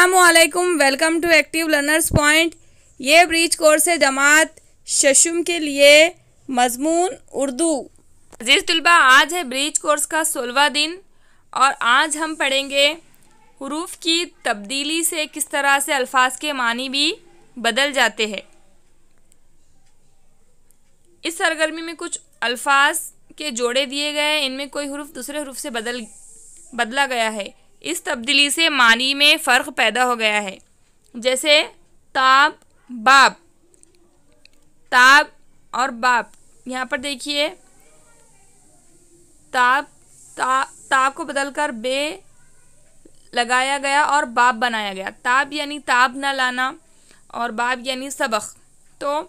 Aslam welcome to active learners point ये bridge course है जमात शशुम के लिए मजमून उर्दू अजीज़ तलबा आज है ब्रीच कोर्स का सोलवा दिन और आज हम पढ़ेंगे हरूफ की तब्दीली से किस तरह से अल्फाज के मानी भी बदल जाते हैं इस सरगर्मी में कुछ अल्फाज के जोड़े दिए गए इनमें कोई हरूफ दूसरे हरूफ से बदल बदला गया है इस तब्दीली से मानी में फ़र्क पैदा हो गया है जैसे ताब बाप ताब और बाप यहाँ पर देखिए ताब ता ताब को बदलकर बे लगाया गया और बाप बनाया गया ताब यानी ताब ना लाना और बाप यानी सबक तो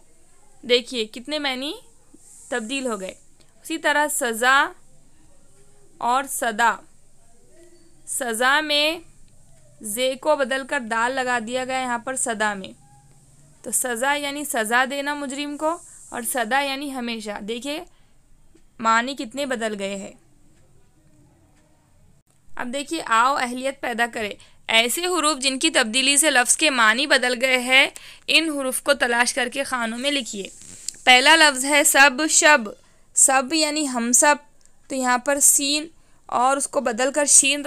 देखिए कितने मैनी तब्दील हो गए उसी तरह सज़ा और सदा सज़ा में जे को बदल कर दाल लगा दिया गया यहाँ पर सदा में तो सज़ा यानी सज़ा देना मुजरिम को और सदा यानी हमेशा देखिए मानी कितने बदल गए हैं अब देखिए आओ अहलियत पैदा करे ऐसे हरूफ जिनकी तब्दीली से लफ्ज़ के मानी बदल गए हैं इन हरूफ को तलाश करके खानों में लिखिए पहला लफ्ज़ है सब शब सब यानी हम सब तो यहाँ पर सीन और उसको बदल कर शीन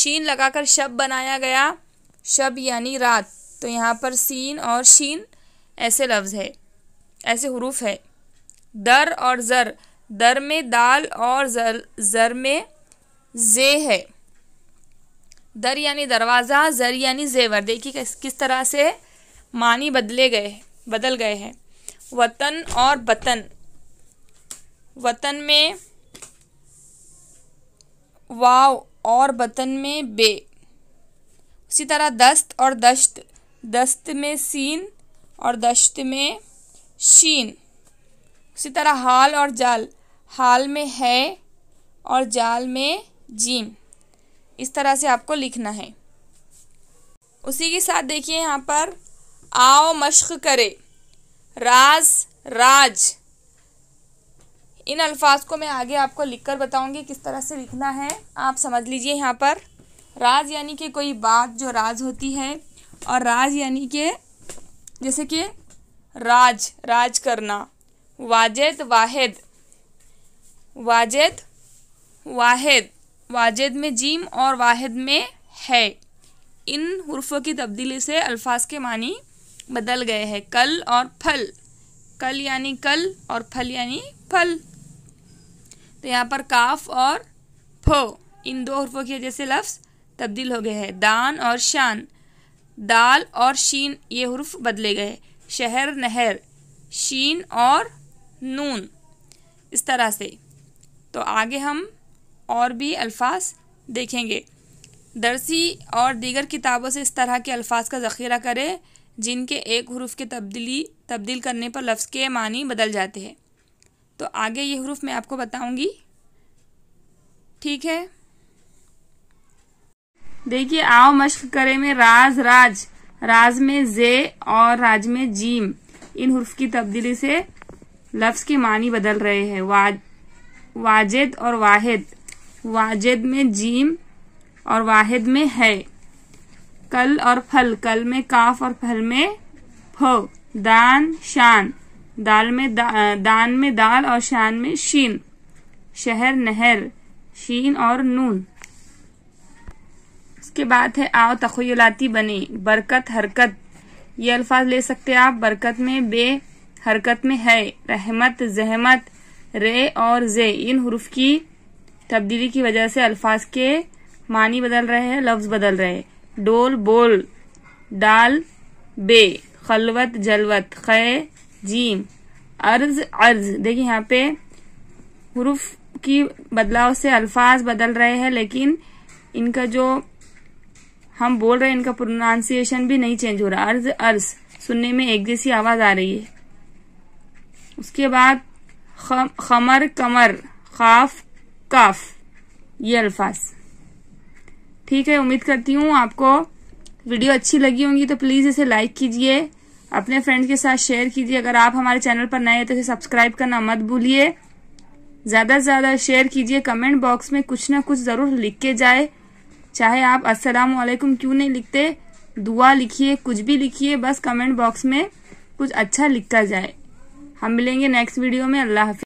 शीन लगाकर शब बनाया गया शब यानी रात तो यहाँ पर सीन और शीन ऐसे लफ्ज़ है ऐसे हरूफ है दर और ज़र दर में दाल और जर जर में जे है दर यानी दरवाज़ा जर यानी जेवर देखिए किस किस तरह से मानी बदले गए बदल गए हैं वतन और बतन वतन में वाव और बतन में बे उसी तरह दस्त और दश्त दस्त में सीन और दश्त में शीन उसी तरह हाल और जाल हाल में है और जाल में जीम इस तरह से आपको लिखना है उसी के साथ देखिए यहाँ पर आओ मश्क करे राज राज इन अल्फाज को मैं आगे आपको लिख कर बताऊँगी किस तरह से लिखना है आप समझ लीजिए यहाँ पर राज यानी कि कोई बात जो राज होती है और राज यानी कि जैसे कि राज राज करना वाजिद वाहिद वाजिद वाहिद वाजिद में जीम और वाहिद में है इन हरफों की तब्दीली से अल्फाज के मानी बदल गए हैं कल और फल कल यानी कल और फल यानी फल तो यहाँ पर काफ और फो इन दो हरफों वजह से लफ्ज़ तब्दील हो गए हैं दान और शान दाल और शीन ये हरफ बदले गए शहर नहर शीन और नून इस तरह से तो आगे हम और भी अल्फाज देखेंगे दरसी और दीगर किताबों से इस तरह के अल्फाज का ज़ख़ीरा करें जिनके एक हरूफ के तब्दीली तब्दील करने पर लफ्ज़ के मानी बदल जाते हैं तो आगे ये हरूफ मैं आपको बताऊंगी ठीक है देखिए आओ मश्क करें में राज राज राज में जे और राज में जीम इन हरूफ की तब्दीली से लफ्ज के मानी बदल रहे हैं वा, वाजिद और वाहिद वाजिद में जीम और वाहिद में है कल और फल कल में काफ और फल में फो दान शान दाल में दा, दान में दाल और शान में शीन शहर नहर शीन और नून इसके बाद है आओ तखयलाती बने बरकत हरकत ये अल्फाज ले सकते आप बरकत में बे हरकत में है रहमत जहमत रे और जे इन हरूफ की तब्दीली की वजह से अल्फाज के मानी बदल रहे हैं लफ्ज बदल रहे हैं डोल बोल डाल बे खलवत जलवत खे जीम अर्ज अर्ज देखिए यहाँ पे हरूफ की बदलाव से अल्फाज बदल रहे हैं लेकिन इनका जो हम बोल रहे हैं इनका प्रोनाउंसिएशन भी नहीं चेंज हो रहा अर्ज अर्ज सुनने में एक जैसी आवाज आ रही है उसके बाद खमर कमर खाफ काफ ये अल्फाज ठीक है उम्मीद करती हूँ आपको वीडियो अच्छी लगी होंगी तो प्लीज इसे लाइक कीजिए अपने फ्रेंड के साथ शेयर कीजिए अगर आप हमारे चैनल पर नए हैं तो इसे सब्सक्राइब करना मत भूलिए ज़्यादा से ज़्यादा शेयर कीजिए कमेंट बॉक्स में कुछ ना कुछ ज़रूर लिख के जाए चाहे आप अस्सलाम वालेकुम क्यों नहीं लिखते दुआ लिखिए कुछ भी लिखिए बस कमेंट बॉक्स में कुछ अच्छा लिखता जाए हम मिलेंगे नेक्स्ट वीडियो में अल्लाह हाफि